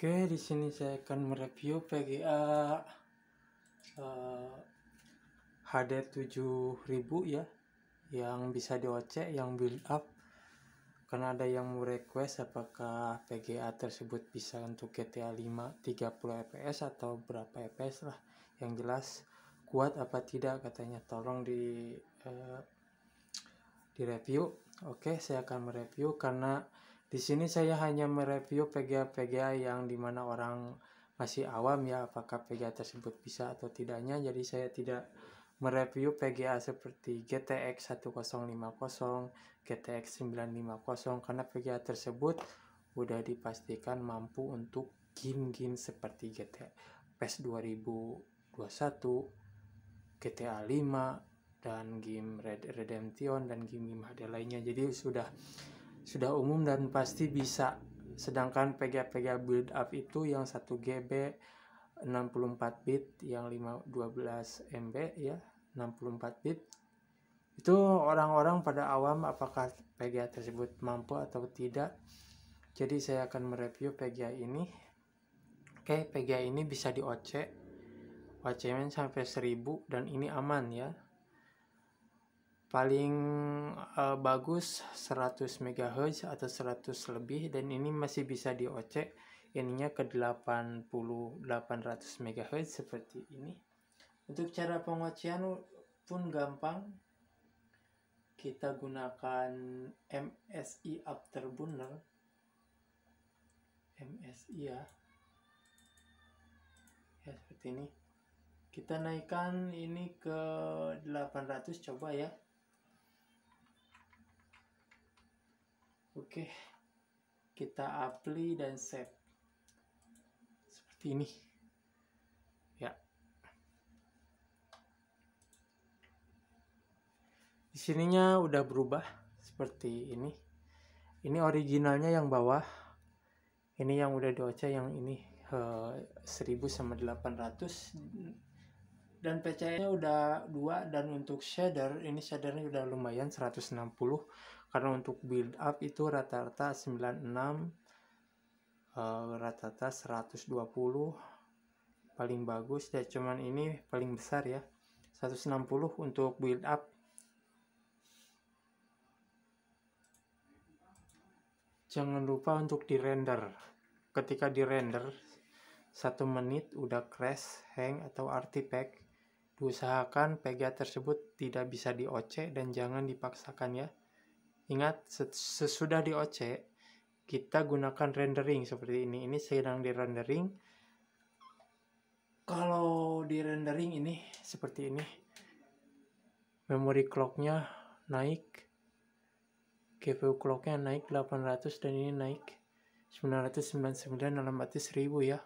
Oke, di sini saya akan mereview VGA uh, HD 7000 ya, yang bisa diocek, yang build up. Karena ada yang mau request apakah VGA tersebut bisa untuk GTA 5 30 fps atau berapa fps lah. Yang jelas kuat apa tidak katanya tolong di uh, di review. Oke, saya akan mereview karena di sini saya hanya mereview PGA-PGA yang dimana orang masih awam ya apakah PGA tersebut bisa atau tidaknya. Jadi saya tidak mereview PGA seperti GTX 1050, GTX 950 karena PGA tersebut udah dipastikan mampu untuk game-game seperti GTA PES 2021, GTA 5, dan game Red Redemption dan game-game HD lainnya. Jadi sudah sudah umum dan pasti bisa. Sedangkan PGA-PGA build up itu yang 1 GB 64 bit yang 5 12 MB ya, 64 bit. Itu orang-orang pada awam apakah PGA tersebut mampu atau tidak. Jadi saya akan mereview PGA ini. Oke, PGA ini bisa di OC. oc sampai 1000 dan ini aman ya paling uh, bagus 100 MHz atau 100 lebih dan ini masih bisa diocek ininya ke 80 800 MHz seperti ini untuk cara pengocian pun gampang kita gunakan MSI afterburner MSI ya ya seperti ini kita naikkan ini ke 800 coba ya Oke, kita apply dan save. Seperti ini. Ya. Di sininya udah berubah seperti ini. Ini originalnya yang bawah. Ini yang udah doce yang ini he, eh, 1000 sama 800 dan pc nya udah dua dan untuk shader ini shadernya udah lumayan 160 karena untuk build up itu rata-rata 96 eh, rata-rata uh, 120 paling bagus ya cuman ini paling besar ya 160 untuk build up jangan lupa untuk di render ketika di render satu menit udah crash hang atau artifact usahakan pega tersebut tidak bisa di OC dan jangan dipaksakan ya Ingat, sesudah di OC, kita gunakan rendering seperti ini. Ini sedang di rendering. Kalau di rendering ini seperti ini, memory clocknya naik, GPU clocknya naik 800 dan ini naik 999 dalam arti 1000 ya.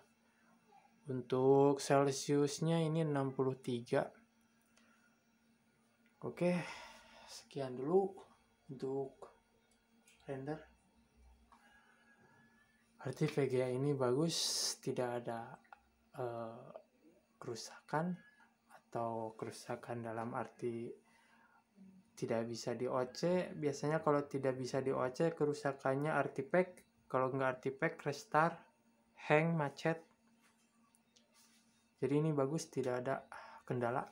Untuk Celsius-nya ini 63. Oke, sekian dulu untuk render berarti VGA ini bagus tidak ada uh, kerusakan atau kerusakan dalam arti tidak bisa di OC biasanya kalau tidak bisa di OC kerusakannya artifact kalau nggak artifact restart hang macet jadi ini bagus tidak ada kendala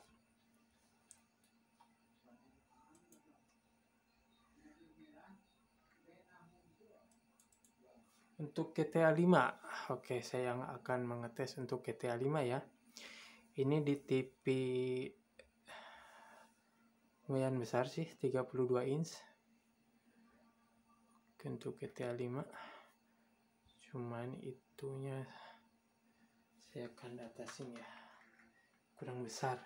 untuk GTA 5 oke saya yang akan mengetes untuk GTA 5 ya ini di TV lumayan besar sih 32 inch untuk GTA 5 cuman itunya saya akan datasin ya kurang besar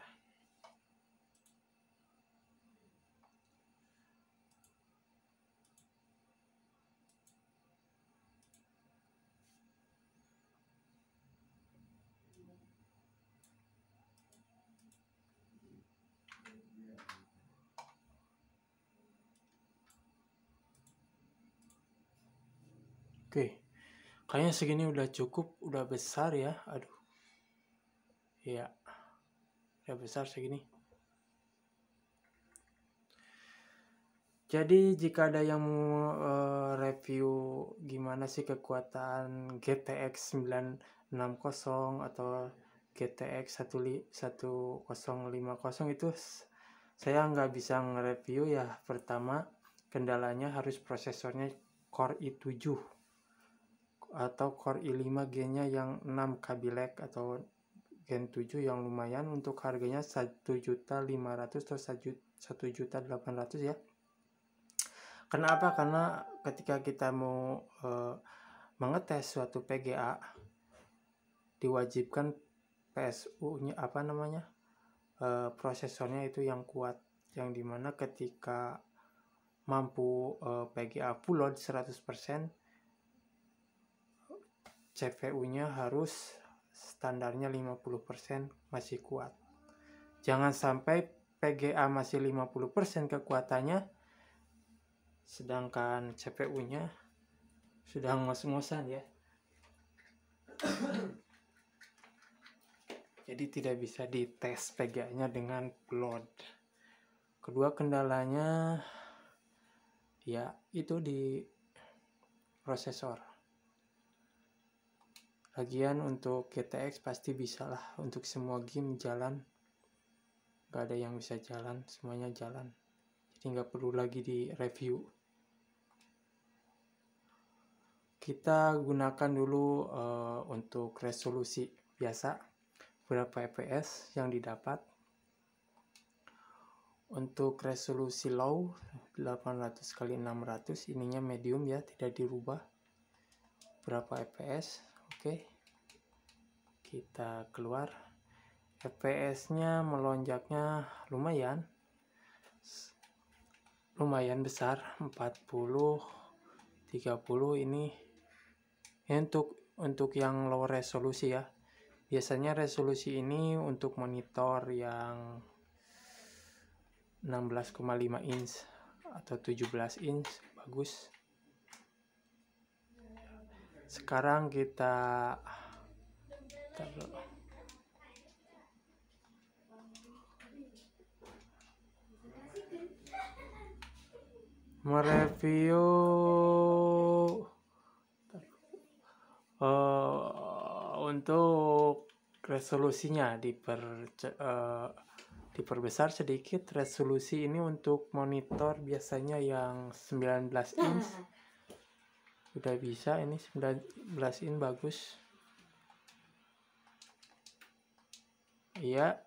Oke. Kayaknya segini udah cukup, udah besar ya. Aduh. ya, ya besar segini. Jadi jika ada yang mau uh, review gimana sih kekuatan GTX 960 atau GTX 1050 itu saya nggak bisa nge-review ya. Pertama kendalanya harus prosesornya Core i7 atau Core i5 gennya yang 6 Kabilek atau Gen 7 yang lumayan untuk harganya 1.500 atau 1.800 ya. Kenapa? Karena ketika kita mau e, mengetes suatu PGA diwajibkan PSU-nya apa namanya? E, prosesornya itu yang kuat yang dimana ketika mampu e, eh, PGA full load 100% CPU-nya harus standarnya 50% masih kuat. Jangan sampai PGA masih 50% kekuatannya sedangkan CPU-nya sudah ngos-ngosan ya. Jadi tidak bisa dites PGA-nya dengan load. Kedua kendalanya ya itu di prosesor lagian untuk GTX pasti bisa lah untuk semua game jalan Gak ada yang bisa jalan semuanya jalan jadi nggak perlu lagi di review kita gunakan dulu uh, untuk resolusi biasa berapa fps yang didapat untuk resolusi low 800 kali 600 ininya medium ya tidak dirubah berapa fps Oke. Kita keluar. FPS-nya melonjaknya lumayan. Lumayan besar, 40 30 ini Ini untuk untuk yang low resolusi ya. Biasanya resolusi ini untuk monitor yang 16,5 inch atau 17 inch bagus sekarang kita mereview uh, untuk resolusinya diper uh, diperbesar sedikit resolusi ini untuk monitor biasanya yang 19 inch ah udah bisa ini 19 in bagus iya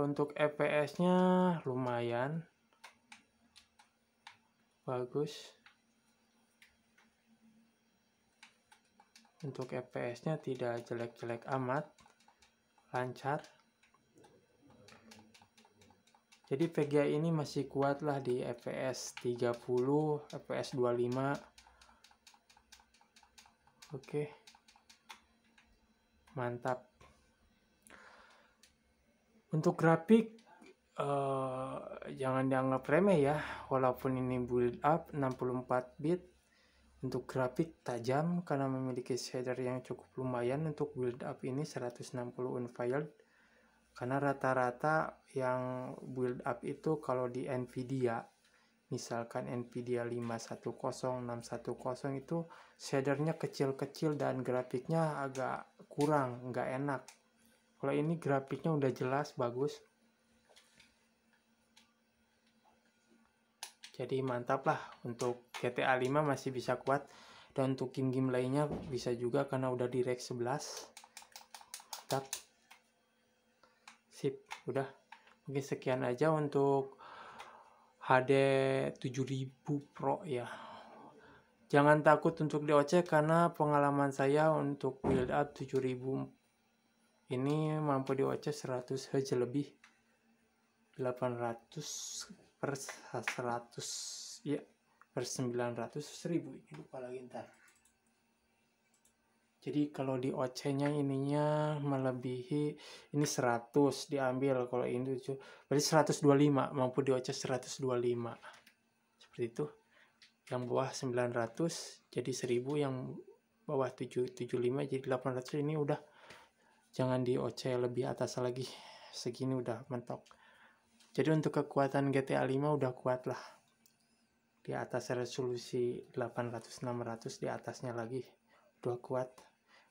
untuk fps nya lumayan bagus untuk fps nya tidak jelek-jelek amat lancar jadi VGA ini masih kuat lah di FPS 30, FPS 25. Oke. Mantap. Untuk grafik uh, jangan dianggap remeh ya, walaupun ini build up 64 bit untuk grafik tajam karena memiliki shader yang cukup lumayan untuk build up ini 160 unfiled karena rata-rata yang build up itu kalau di Nvidia misalkan Nvidia 510610 itu shadernya kecil-kecil dan grafiknya agak kurang, nggak enak. Kalau ini grafiknya udah jelas, bagus. Jadi mantap lah untuk GTA 5 masih bisa kuat. Dan untuk game-game lainnya bisa juga karena udah di Rek 11. Mantap udah mungkin sekian aja untuk HD 7000 Pro ya jangan takut untuk DOC karena pengalaman saya untuk build up 7000 ini mampu DOC 100 Hz lebih 800 per 100 ya per 900 1000 ini lupa lagi ntar jadi kalau di OC-nya ininya melebihi ini 100 diambil kalau ini itu berarti 125 mampu di OC 125. Seperti itu. Yang bawah 900 jadi 1000 yang bawah 775 jadi 800 ini udah jangan di OC lebih atas lagi. Segini udah mentok. Jadi untuk kekuatan GTA 5 udah kuat lah. Di atas resolusi 800 600 di atasnya lagi udah kuat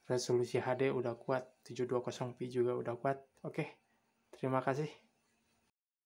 resolusi HD udah kuat 720p juga udah kuat oke terima kasih